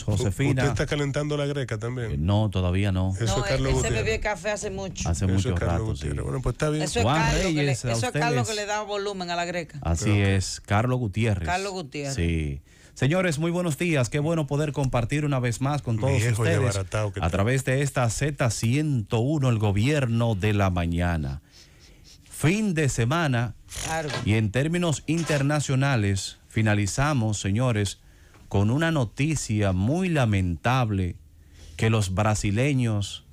Josefina. ¿Usted está calentando la greca también? Eh, no, todavía no. Eso es Carlos Ese café hace mucho. Hace mucho Bueno, pues está bien. Eso es, Carlos, que le, es Carlos, que le, da volumen a la greca. Así es, Carlos Gutiérrez. Carlos Gutiérrez. Sí. Señores, muy buenos días. Qué bueno poder compartir una vez más con todos ustedes a través de esta Z101, el gobierno de la mañana. Fin de semana. Y en términos internacionales, finalizamos, señores, con una noticia muy lamentable que los brasileños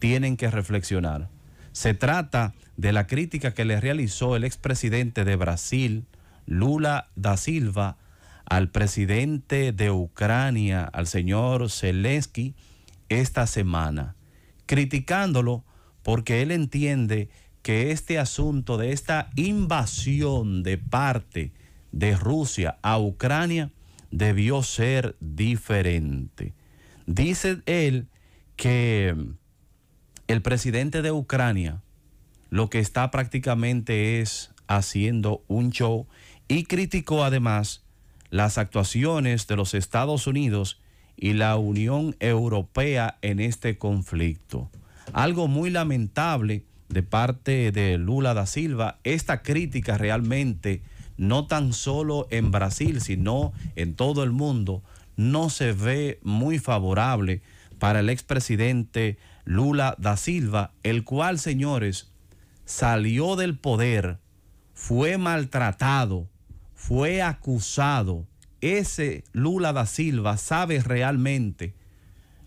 tienen que reflexionar. Se trata de la crítica que le realizó el expresidente de Brasil, Lula da Silva, al presidente de Ucrania, al señor Zelensky, esta semana, criticándolo porque él entiende que este asunto de esta invasión de parte de Rusia a Ucrania debió ser diferente. Dice él que el presidente de Ucrania lo que está prácticamente es haciendo un show y criticó además las actuaciones de los Estados Unidos y la Unión Europea en este conflicto. Algo muy lamentable de parte de Lula da Silva, esta crítica realmente no tan solo en Brasil, sino en todo el mundo, no se ve muy favorable para el expresidente Lula da Silva, el cual, señores, salió del poder, fue maltratado, fue acusado. Ese Lula da Silva sabe realmente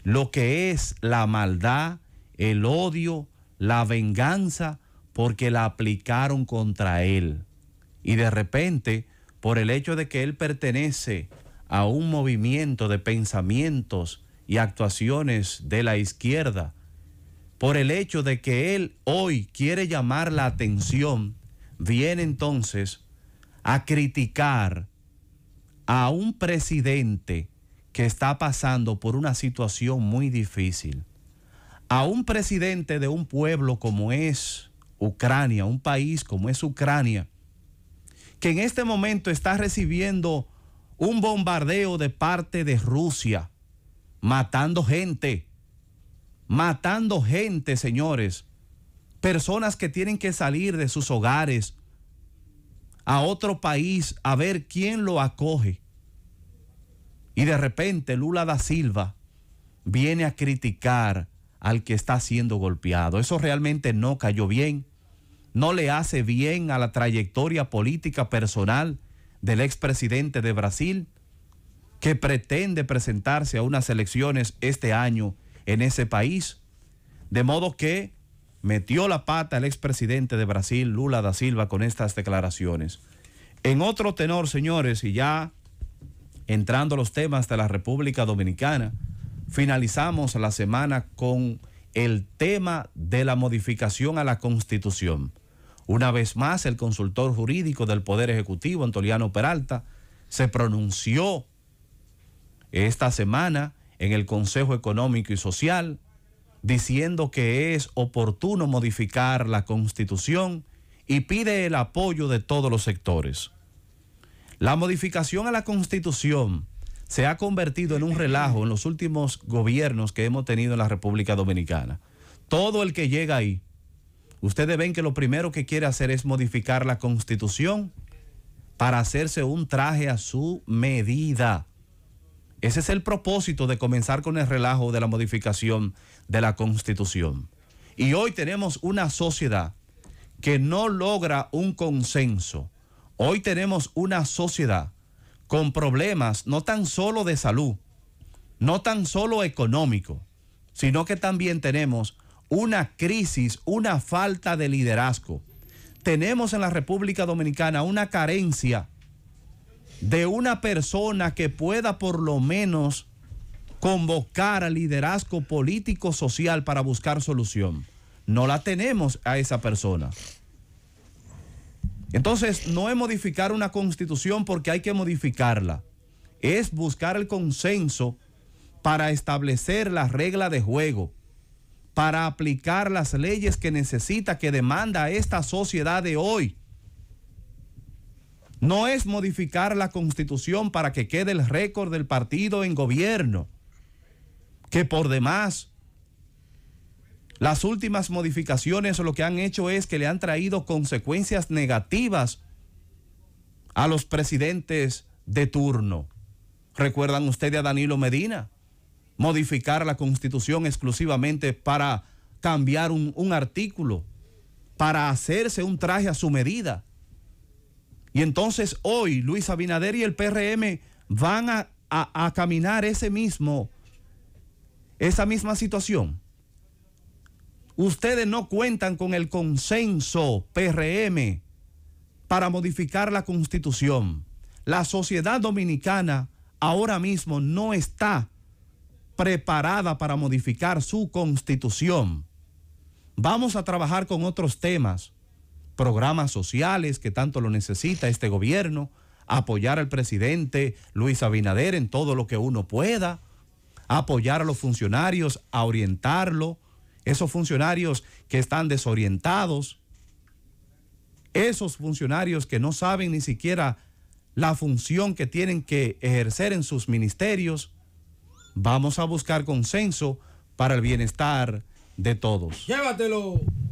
lo que es la maldad, el odio, la venganza, porque la aplicaron contra él. Y de repente, por el hecho de que él pertenece a un movimiento de pensamientos y actuaciones de la izquierda, por el hecho de que él hoy quiere llamar la atención, viene entonces a criticar a un presidente que está pasando por una situación muy difícil, a un presidente de un pueblo como es Ucrania, un país como es Ucrania, que en este momento está recibiendo un bombardeo de parte de Rusia, matando gente, matando gente, señores, personas que tienen que salir de sus hogares a otro país a ver quién lo acoge. Y de repente Lula da Silva viene a criticar al que está siendo golpeado. Eso realmente no cayó bien no le hace bien a la trayectoria política personal del expresidente de Brasil, que pretende presentarse a unas elecciones este año en ese país. De modo que metió la pata el expresidente de Brasil, Lula da Silva, con estas declaraciones. En otro tenor, señores, y ya entrando a los temas de la República Dominicana, finalizamos la semana con el tema de la modificación a la Constitución. Una vez más, el consultor jurídico del Poder Ejecutivo, Antoliano Peralta, se pronunció esta semana en el Consejo Económico y Social diciendo que es oportuno modificar la Constitución y pide el apoyo de todos los sectores. La modificación a la Constitución se ha convertido en un relajo en los últimos gobiernos que hemos tenido en la República Dominicana. Todo el que llega ahí, ustedes ven que lo primero que quiere hacer es modificar la constitución para hacerse un traje a su medida. Ese es el propósito de comenzar con el relajo de la modificación de la constitución. Y hoy tenemos una sociedad que no logra un consenso. Hoy tenemos una sociedad con problemas no tan solo de salud, no tan solo económico, sino que también tenemos una crisis, una falta de liderazgo. Tenemos en la República Dominicana una carencia de una persona que pueda por lo menos convocar al liderazgo político social para buscar solución. No la tenemos a esa persona. Entonces, no es modificar una constitución porque hay que modificarla, es buscar el consenso para establecer la regla de juego, para aplicar las leyes que necesita, que demanda esta sociedad de hoy. No es modificar la constitución para que quede el récord del partido en gobierno, que por demás las últimas modificaciones lo que han hecho es que le han traído consecuencias negativas a los presidentes de turno. ¿Recuerdan ustedes a Danilo Medina? Modificar la constitución exclusivamente para cambiar un, artículo, para hacerse un traje a su medida. Y entonces hoy Luis Abinader y el PRM van a, a caminar ese mismo, esa misma situación. Ustedes no cuentan con el consenso PRM para modificar la constitución. La sociedad dominicana ahora mismo no está preparada para modificar su constitución. Vamos a trabajar con otros temas, programas sociales que tanto lo necesita este gobierno, apoyar al presidente Luis Abinader en todo lo que uno pueda, apoyar a los funcionarios, a orientarlo esos funcionarios que están desorientados, esos funcionarios que no saben ni siquiera la función que tienen que ejercer en sus ministerios, vamos a buscar consenso para el bienestar de todos. Llévatelo.